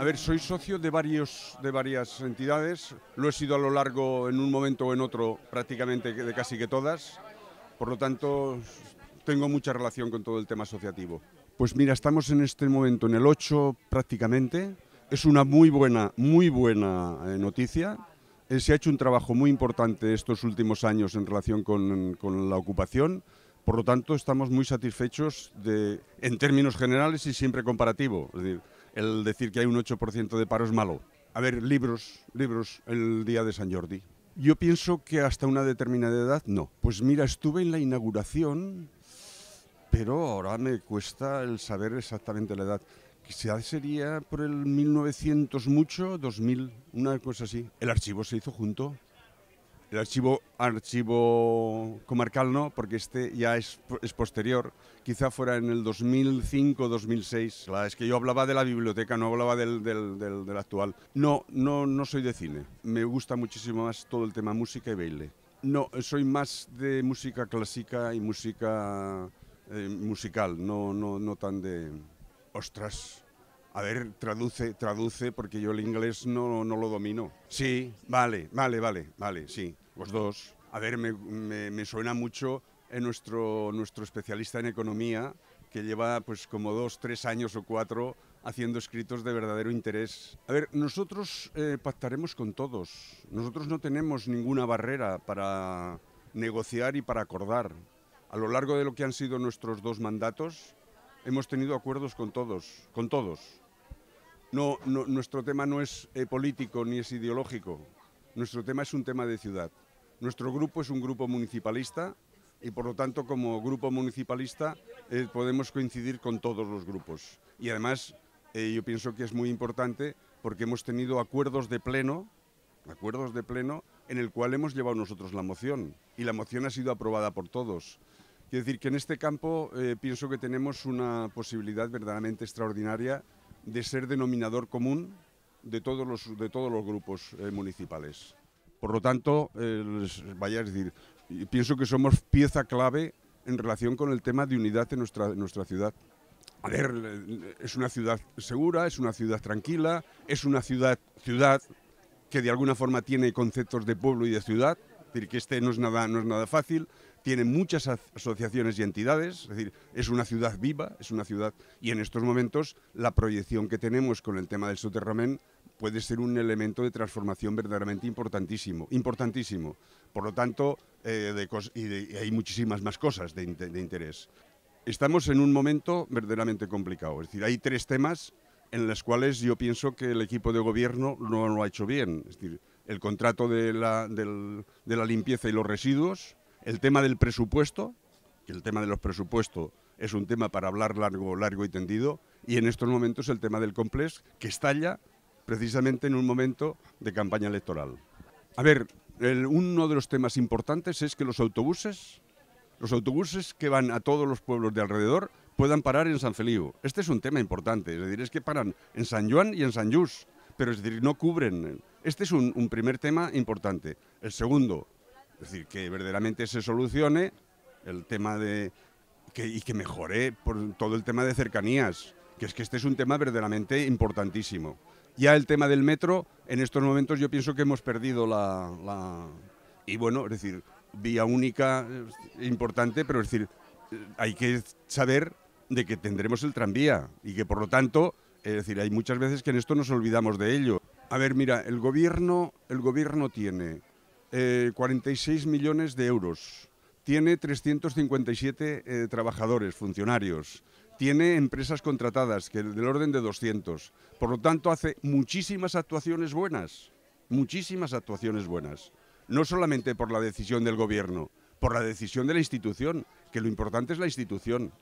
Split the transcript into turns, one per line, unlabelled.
A ver, soy socio de, varios, de varias entidades, lo he sido a lo largo, en un momento o en otro, prácticamente de casi que todas, por lo tanto tengo mucha relación con todo el tema asociativo. Pues mira, estamos en este momento en el 8 prácticamente, es una muy buena, muy buena eh, noticia. Eh, se ha hecho un trabajo muy importante estos últimos años en relación con, la ocupación. Por lo tanto, estamos muy satisfechos de, en términos generales y siempre comparativo el decir que hay un 8% de paro es malo. A ver, libros, libros, el día de San Jordi. Yo pienso que hasta una determinada edad no. Pues mira, estuve en la inauguración, pero ahora me cuesta el saber exactamente la edad. Quizás sería por el 1900 mucho, 2000, una cosa así. El archivo se hizo junto el archivo, archivo comarcal no, porque este ya es, posterior, quizá fuera en el 2005-2006. es que yo hablaba de la biblioteca, no hablaba del, actual. No, no, no soy de cine, me gusta muchísimo más todo el tema música y baile. No, soy más de música clásica y música eh, musical, no, no, no tan de... Ostras, a ver, traduce, traduce, porque yo el inglés no, no lo domino. Sí, vale, vale, vale, vale, sí, los dos. A ver, me, me, suena mucho en nuestro, nuestro especialista en economía, que lleva pues como dos, tres años o cuatro haciendo escritos de verdadero interés. A ver, nosotros eh, pactaremos con todos. Nosotros no tenemos ninguna barrera para negociar y para acordar. A lo largo de lo que han sido nuestros dos mandatos, hemos tenido acuerdos con todos, con todos. No, nuestro tema no es eh, político ni es ideológico. Nuestro tema es un tema de ciudad. Nuestro grupo es un grupo municipalista y por lo tanto como grupo municipalista eh, podemos coincidir con todos los grupos. Y además eh, yo pienso que es muy importante porque hemos tenido acuerdos de pleno, acuerdos de pleno en el cual hemos llevado nosotros la moción y la moción ha sido aprobada por todos. Quiero decir que en este campo pienso que tenemos una posibilidad verdaderamente extraordinaria de ser denominador común de todos los, de todos los grupos eh, municipales. Por lo tanto, eh, vaya a decir, pienso que somos pieza clave en relación con el tema de unidad de nuestra, nuestra ciudad. A es una ciudad segura, es una ciudad tranquila, es una ciudad, ciudad que de alguna forma tiene conceptos de pueblo y de ciudad, es decir, que este no es nada, no nada fácil, tiene muchas asociaciones y entidades, es decir, es una ciudad viva, es una ciudad... Y en estos momentos la proyección que tenemos con el tema del soterramen puede ser un elemento de transformación verdaderamente importantísimo, importantísimo. Por lo tanto, eh, hay muchísimas más cosas de, de interés. Estamos en un momento verdaderamente complicado, es decir, hay tres temas en los cuales yo pienso que el equipo de gobierno no lo ha hecho bien. Es decir, el contrato de la, limpieza y los residuos, el tema del presupuesto, que el tema de los presupuestos es un tema para hablar largo, largo y tendido, y en estos momentos el tema del complex, que estalla precisamente en un momento de campaña electoral. A ver, uno de los temas importantes es que los autobuses, los autobuses que van a todos los pueblos de alrededor, puedan parar en San Feliu. Este es un tema importante, es decir, es que paran en San Juan y en San Just, pero es decir, no cubren este es un, primer tema importante. El segundo, es decir, que verdaderamente se solucione el tema de... Que, y que mejore por todo el tema de cercanías, que es que este es un tema verdaderamente importantísimo. Ya el tema del metro, en estos momentos yo pienso que hemos perdido la... la y bueno, es decir, vía única importante, pero es decir, hay que saber de que tendremos el tranvía y que por lo tanto, es decir, hay muchas veces que en esto nos olvidamos de ello. A ver, mira, el gobierno, tiene 46 eh, millones de euros, tiene 357 eh, trabajadores, funcionarios, tiene empresas contratadas, que del orden de 200. Por lo tanto, hace muchísimas actuaciones buenas, muchísimas actuaciones buenas. No solamente por la decisión del gobierno, por la decisión de la institución, que lo importante es la institución.